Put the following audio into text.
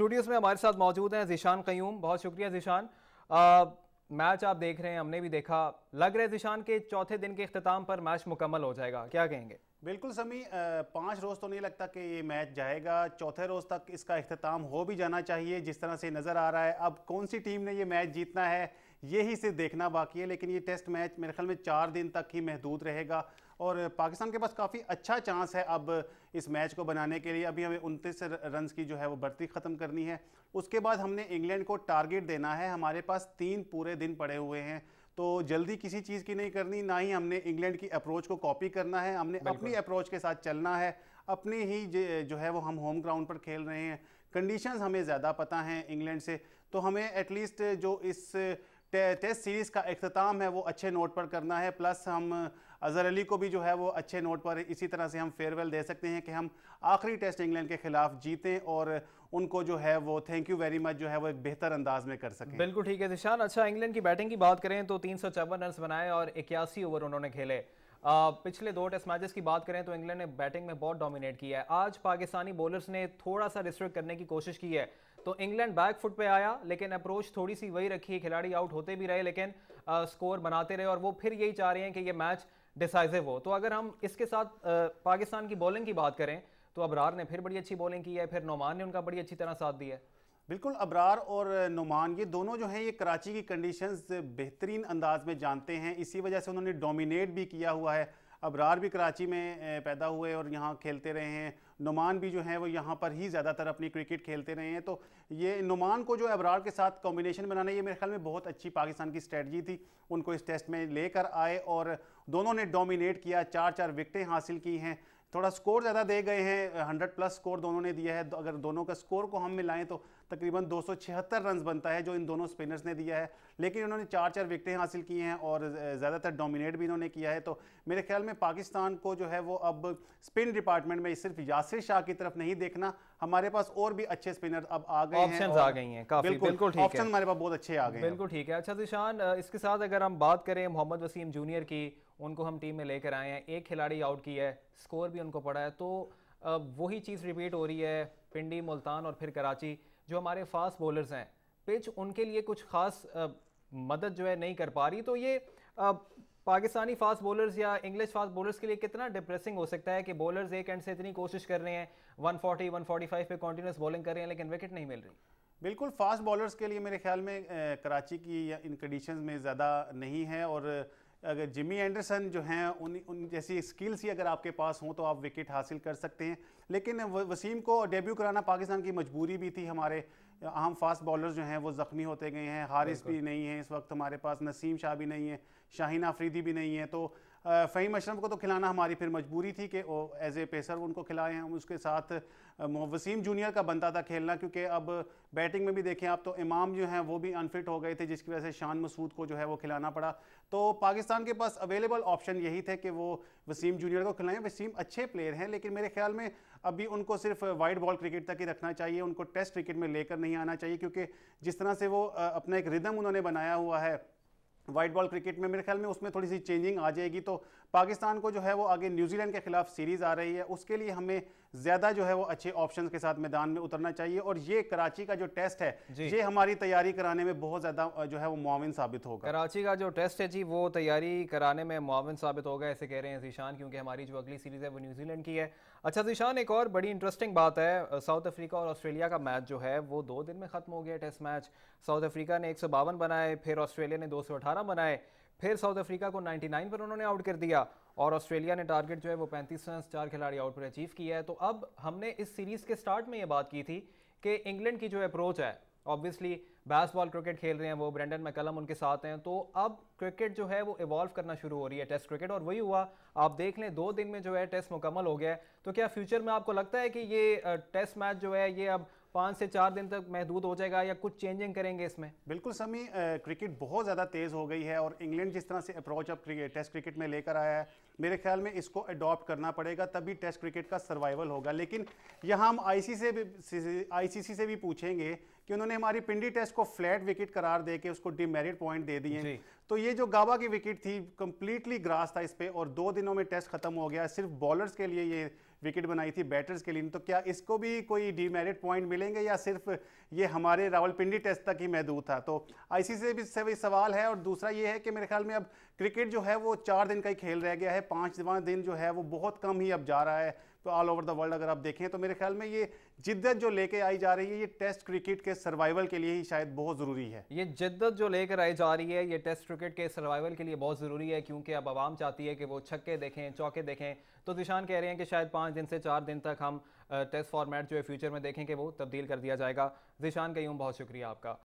studios में हमारे साथ मौजूद हैं जिशान कयूम बहुत शुक्रिया जिशान मैच आप देख रहे हैं हमने भी देखा लग रहा है जिशान के चौथे दिन के अख्ताम पर मैच मुकम्मल हो जाएगा क्या कहेंगे बिल्कुल समी पाँच रोज़ तो नहीं लगता कि ये मैच जाएगा चौथे रोज़ तक इसका अख्ताम हो भी जाना चाहिए जिस तरह से नज़र आ रहा है अब कौन सी टीम ने ये मैच जीतना है ये ही सिर्फ देखना बाकी है लेकिन ये टेस्ट मैच मेरे ख्याल में चार दिन तक ही महदूद रहेगा और पाकिस्तान के पास काफ़ी अच्छा चांस है अब इस मैच को बनाने के लिए अभी हमें उनतीस रन की जो है वो बढ़ती ख़त्म करनी है उसके बाद हमने इंग्लैंड को टारगेट देना है हमारे पास तीन पूरे दिन पड़े हुए हैं तो जल्दी किसी चीज़ की नहीं करनी ना ही हमने इंग्लैंड की अप्रोच को कॉपी करना है हमने अपनी अप्रोच के साथ चलना है अपनी ही जो है वो हम होम ग्राउंड पर खेल रहे हैं कंडीशंस हमें ज़्यादा पता हैं इंग्लैंड से तो हमें एटलीस्ट जो इस टेस्ट सीरीज़ का अख्ताम है वो अच्छे नोट पर करना है प्लस हम अजहर अली को भी जो है वो अच्छे नोट पर इसी तरह से हम फेयरवेल दे सकते हैं कि हम आखिरी टेस्ट इंग्लैंड के खिलाफ जीतें और उनको जो है वो थैंक यू वेरी मच जो है वो एक बेहतर अंदाज में कर सकें बिल्कुल ठीक है निशान अच्छा इंग्लैंड की बैटिंग की बात करें तो तीन सौ रन बनाए और इक्यासी ओवर उन्होंने खेले पिछले दो टेस्ट मैचेस की बात करें तो इंग्लैंड ने बैटिंग में बहुत डोमिनेट किया है आज पाकिस्तानी बॉलर्स ने थोड़ा सा रिस्ट्रिक्ट करने की कोशिश की है तो इंग्लैंड बैक फुट पे आया लेकिन अप्रोच थोड़ी सी वही रखी खिलाड़ी आउट होते भी रहे लेकिन आ, स्कोर बनाते रहे और वो फिर यही चाह रहे हैं कि ये मैच डिसाइसिव हो तो अगर हम इसके साथ आ, पाकिस्तान की बॉलिंग की बात करें तो अबरार ने फिर बड़ी अच्छी बॉलिंग की है फिर नोमान ने उनका बड़ी अच्छी तरह साथ दिया है बिल्कुल अबरार और नुमान ये दोनों जो हैं ये कराची की कंडीशंस बेहतरीन अंदाज में जानते हैं इसी वजह से उन्होंने डोमिनेट भी किया हुआ है अबरार भी कराची में पैदा हुए और यहाँ खेलते रहे हैं नुमान भी जो हैं वो यहाँ पर ही ज़्यादातर अपनी क्रिकेट खेलते रहे हैं तो ये नुमान को जो अबरार के साथ कॉम्बिनेशन बनाना ये मेरे ख्याल में बहुत अच्छी पाकिस्तान की स्ट्रेटजी थी उनको इस टेस्ट में लेकर आए और दोनों ने डोमिनेट किया चार चार विकटें हासिल की हैं थोड़ा स्कोर ज़्यादा दे गए हैं 100 प्लस स्कोर दोनों ने दिया है अगर दोनों का स्कोर को हम मिलाएं तो तकरीबन 276 रन बनता है जो इन दोनों स्पिनर्स ने दिया है लेकिन इन्होंने चार चार विकटें हासिल की हैं और ज़्यादातर डोमिनेट भी इन्होंने किया है तो मेरे ख्याल में पाकिस्तान को जो है वो अब स्पिन डिपार्टमेंट में सिर्फ यासिर शाह की तरफ नहीं देखना हमारे पास और भी अच्छे स्पिनर अब आ गए ऑप्शंस आ गई हैं काफी बिल्कुल, बिल्कुल ठीक ऑप्शन हमारे पास बहुत अच्छे आ गए बिल्कुल ठीक है अच्छा जिशान इसके साथ अगर हम बात करें मोहम्मद वसीम जूनियर की उनको हम टीम में लेकर आए हैं एक खिलाड़ी आउट की है स्कोर भी उनको पड़ा है तो वही चीज़ रिपीट हो रही है पिंडी मुल्तान और फिर कराची जो हमारे फास्ट बॉलर्स हैं पिच उनके लिए कुछ खास मदद जो है नहीं कर पा रही तो ये पाकिस्तानी फास्ट बॉलर्स या इंग्लिश फास्ट बॉलर्स के लिए कितना डिप्रेसिंग हो सकता है कि बॉलर्स एक एंड से इतनी कोशिश कर रहे हैं 140 145 पे कॉन्टीन्यूस बॉलिंग कर रहे हैं लेकिन विकेट नहीं मिल रही बिल्कुल फास्ट बॉलर्स के लिए मेरे ख्याल में कराची की या इन कंडीशन में ज़्यादा नहीं है और अगर जिमी एंडरसन जो हैं उन उन जैसी स्किल्स ही अगर आपके पास हों तो आप विकेट हासिल कर सकते हैं लेकिन वसीम को डेब्यू कराना पाकिस्तान की मजबूरी भी थी हमारे अहम फास्ट बॉलर जो हैं वो ज़ख्मी होते गए हैं हारिस भी नहीं है इस वक्त हमारे पास नसीम शाह भी नहीं है शाहीन आफरीदी भी नहीं है तो फ़हीम अशरफ को तो खिलाना हमारी फिर मजबूरी थी कि एज ए पेसर उनको खिलाएं हम उसके साथ वसीम जूनियर का बनता था खेलना क्योंकि अब बैटिंग में भी देखें आप तो इमाम जो हैं वो भी अनफिट हो गए थे जिसकी वजह से शान मसूद को जो है वो खिलाना पड़ा तो पाकिस्तान के पास अवेलेबल ऑप्शन यही थे कि वो वसीम जूनियर को खिलाएं वसीम अच्छे प्लेयर हैं लेकिन मेरे ख्याल में अभी उनको सिर्फ वाइड बॉल क्रिकेट तक ही रखना चाहिए उनको टेस्ट क्रिकेट में लेकर नहीं आना चाहिए क्योंकि जिस तरह से वो अपना एक रिदम उन्होंने बनाया हुआ है वाइट बॉल क्रिकेट में मेरे ख्याल में उसमें थोड़ी सी चेंजिंग आ जाएगी तो पाकिस्तान को जो है वो आगे न्यूजीलैंड के खिलाफ सीरीज़ आ रही है उसके लिए हमें ज़्यादा जो है वो अच्छे ऑप्शन के साथ मैदान में उतरना चाहिए और ये कराची का जो टेस्ट है ये हमारी तैयारी कराने में बहुत ज़्यादा जो है वो मुआविन साबित होगा कराची का जो टेस्ट है जी वो तैयारी कराने में मुआविन साबित होगा ऐसे कह रहे हैं जीशान क्योंकि हमारी जो अगली सीरीज़ है वो न्यूजीलैंड की है अच्छा जीशान एक और बड़ी इंटरेस्टिंग बात है साउथ अफ्रीका और ऑस्ट्रेलिया का मैच जो है वो दो दिन में ख़त्म हो गया टेस्ट मैच साउथ अफ्रीका ने एक बनाए फिर ऑस्ट्रेलिया ने दो बनाए फिर साउथ अफ्रीका को 99 पर उन्होंने आउट कर दिया और ऑस्ट्रेलिया ने टारगेट जो है वो पैंतीस रन चार खिलाड़ी आउट पर अचीव किया है तो अब हमने इस सीरीज़ के स्टार्ट में ये बात की थी कि इंग्लैंड की जो अप्रोच है ऑब्वियसली बैसबॉल क्रिकेट खेल रहे हैं वो ब्रेंडन मैकलम उनके साथ हैं तो अब क्रिकेट जो है वो इवॉल्व करना शुरू हो रही है टेस्ट क्रिकेट और वही हुआ आप देख लें दो दिन में जो है टेस्ट मुकम्मल हो गया है तो क्या फ्यूचर में आपको लगता है कि ये टेस्ट मैच जो है ये अब पाँच से चार दिन तक महदूद हो जाएगा या कुछ चेंजिंग करेंगे इसमें बिल्कुल समी क्रिकेट बहुत ज़्यादा तेज़ हो गई है और इंग्लैंड जिस तरह से अप्रोच अब टेस्ट क्रिकेट में लेकर आया है मेरे ख्याल में इसको अडॉप्ट करना पड़ेगा तभी टेस्ट क्रिकेट का सर्वाइवल होगा लेकिन यहाँ हम आईसी से भी आईसीसी से भी पूछेंगे कि उन्होंने हमारी पिंडी टेस्ट को फ्लैट विकेट करार दे के उसको डिमेरिट पॉइंट दे दिए तो ये जो गाबा की विकेट थी कंप्लीटली ग्रास था इस पर और दो दिनों में टेस्ट खत्म हो गया सिर्फ बॉलर्स के लिए ये विकेट बनाई थी बैटर्स के लिए तो क्या इसको भी कोई डीमेरिट पॉइंट मिलेंगे या सिर्फ ये हमारे रावलपिंडी टेस्ट तक ही महदूद था तो आईसीसी से भी सवाल है और दूसरा ये है कि मेरे ख्याल में अब क्रिकेट जो है वो चार दिन का ही खेल रह गया है पाँचवा दिन जो है वो बहुत कम ही अब जा रहा है तो ऑल ओवर द वर्ल्ड अगर आप देखें तो मेरे ख्याल में ये जिद्दत जो लेके आई जा रही है ये टेस्ट क्रिकेट के सर्वाइवल के लिए ही शायद बहुत ज़रूरी है ये जिद्दत जो लेकर आई जा रही है ये टेस्ट क्रिकेट के सर्वाइवल के लिए बहुत ज़रूरी है क्योंकि अब आवाम चाहती है कि वो छक्के देखें चौके देखें तो दिशान कह रहे हैं कि शायद पाँच दिन से चार दिन तक हम टेस्ट फॉर्मेट जो है फ्यूचर में देखें कि वो तब्दील कर दिया जाएगा दिशान कयूम बहुत शुक्रिया आपका